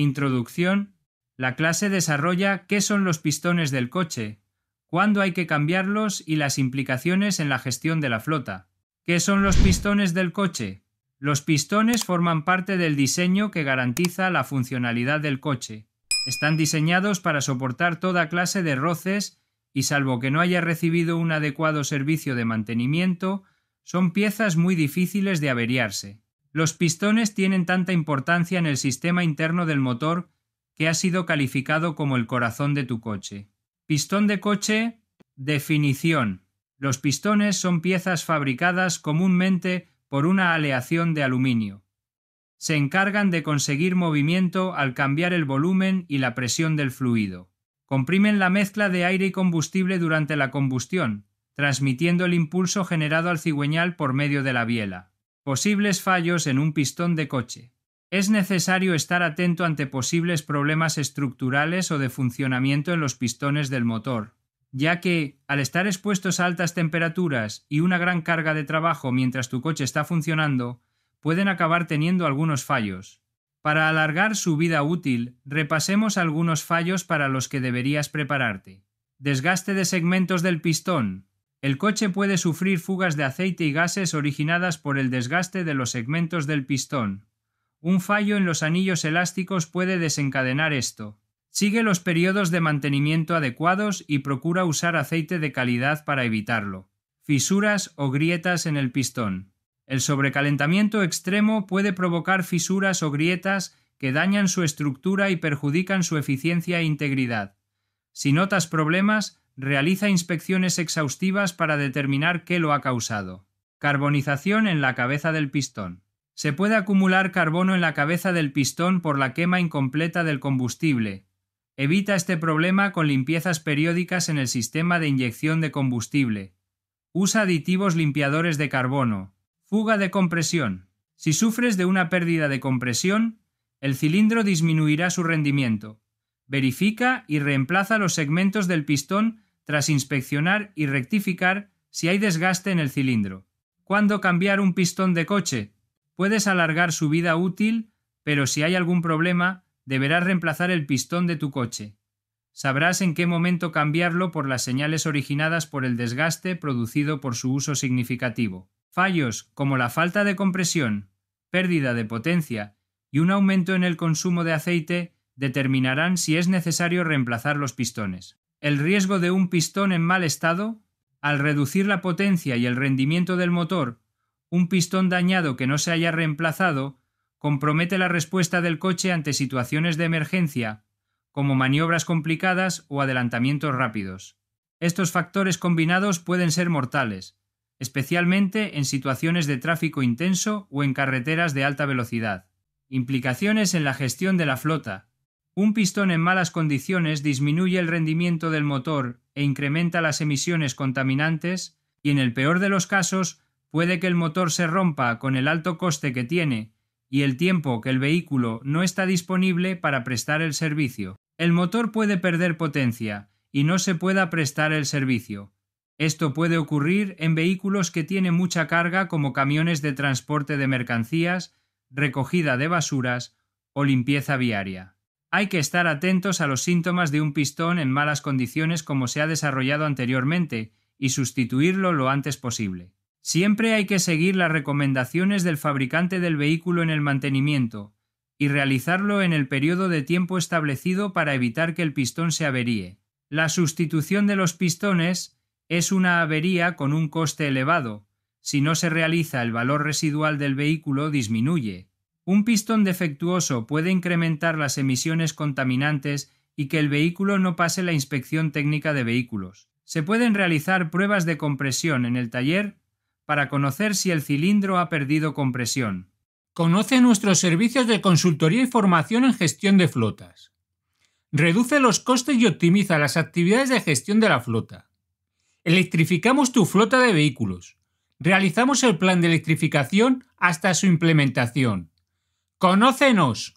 Introducción. La clase desarrolla qué son los pistones del coche, cuándo hay que cambiarlos y las implicaciones en la gestión de la flota. ¿Qué son los pistones del coche? Los pistones forman parte del diseño que garantiza la funcionalidad del coche. Están diseñados para soportar toda clase de roces y salvo que no haya recibido un adecuado servicio de mantenimiento, son piezas muy difíciles de averiarse. Los pistones tienen tanta importancia en el sistema interno del motor que ha sido calificado como el corazón de tu coche. Pistón de coche, definición. Los pistones son piezas fabricadas comúnmente por una aleación de aluminio. Se encargan de conseguir movimiento al cambiar el volumen y la presión del fluido. Comprimen la mezcla de aire y combustible durante la combustión, transmitiendo el impulso generado al cigüeñal por medio de la biela. Posibles fallos en un pistón de coche. Es necesario estar atento ante posibles problemas estructurales o de funcionamiento en los pistones del motor, ya que, al estar expuestos a altas temperaturas y una gran carga de trabajo mientras tu coche está funcionando, pueden acabar teniendo algunos fallos. Para alargar su vida útil, repasemos algunos fallos para los que deberías prepararte. Desgaste de segmentos del pistón. El coche puede sufrir fugas de aceite y gases originadas por el desgaste de los segmentos del pistón. Un fallo en los anillos elásticos puede desencadenar esto. Sigue los periodos de mantenimiento adecuados y procura usar aceite de calidad para evitarlo. Fisuras o grietas en el pistón. El sobrecalentamiento extremo puede provocar fisuras o grietas que dañan su estructura y perjudican su eficiencia e integridad. Si notas problemas, realiza inspecciones exhaustivas para determinar qué lo ha causado. Carbonización en la cabeza del pistón. Se puede acumular carbono en la cabeza del pistón por la quema incompleta del combustible. Evita este problema con limpiezas periódicas en el sistema de inyección de combustible. Usa aditivos limpiadores de carbono. Fuga de compresión. Si sufres de una pérdida de compresión, el cilindro disminuirá su rendimiento. Verifica y reemplaza los segmentos del pistón tras inspeccionar y rectificar si hay desgaste en el cilindro. ¿Cuándo cambiar un pistón de coche? Puedes alargar su vida útil, pero si hay algún problema, deberás reemplazar el pistón de tu coche. Sabrás en qué momento cambiarlo por las señales originadas por el desgaste producido por su uso significativo. Fallos como la falta de compresión, pérdida de potencia y un aumento en el consumo de aceite determinarán si es necesario reemplazar los pistones el riesgo de un pistón en mal estado, al reducir la potencia y el rendimiento del motor, un pistón dañado que no se haya reemplazado compromete la respuesta del coche ante situaciones de emergencia, como maniobras complicadas o adelantamientos rápidos. Estos factores combinados pueden ser mortales, especialmente en situaciones de tráfico intenso o en carreteras de alta velocidad. Implicaciones en la gestión de la flota, un pistón en malas condiciones disminuye el rendimiento del motor e incrementa las emisiones contaminantes, y en el peor de los casos puede que el motor se rompa con el alto coste que tiene y el tiempo que el vehículo no está disponible para prestar el servicio. El motor puede perder potencia y no se pueda prestar el servicio. Esto puede ocurrir en vehículos que tienen mucha carga como camiones de transporte de mercancías, recogida de basuras o limpieza viaria. Hay que estar atentos a los síntomas de un pistón en malas condiciones como se ha desarrollado anteriormente y sustituirlo lo antes posible. Siempre hay que seguir las recomendaciones del fabricante del vehículo en el mantenimiento y realizarlo en el periodo de tiempo establecido para evitar que el pistón se averíe. La sustitución de los pistones es una avería con un coste elevado. Si no se realiza el valor residual del vehículo disminuye, un pistón defectuoso puede incrementar las emisiones contaminantes y que el vehículo no pase la inspección técnica de vehículos. Se pueden realizar pruebas de compresión en el taller para conocer si el cilindro ha perdido compresión. Conoce nuestros servicios de consultoría y formación en gestión de flotas. Reduce los costes y optimiza las actividades de gestión de la flota. Electrificamos tu flota de vehículos. Realizamos el plan de electrificación hasta su implementación. Conócenos.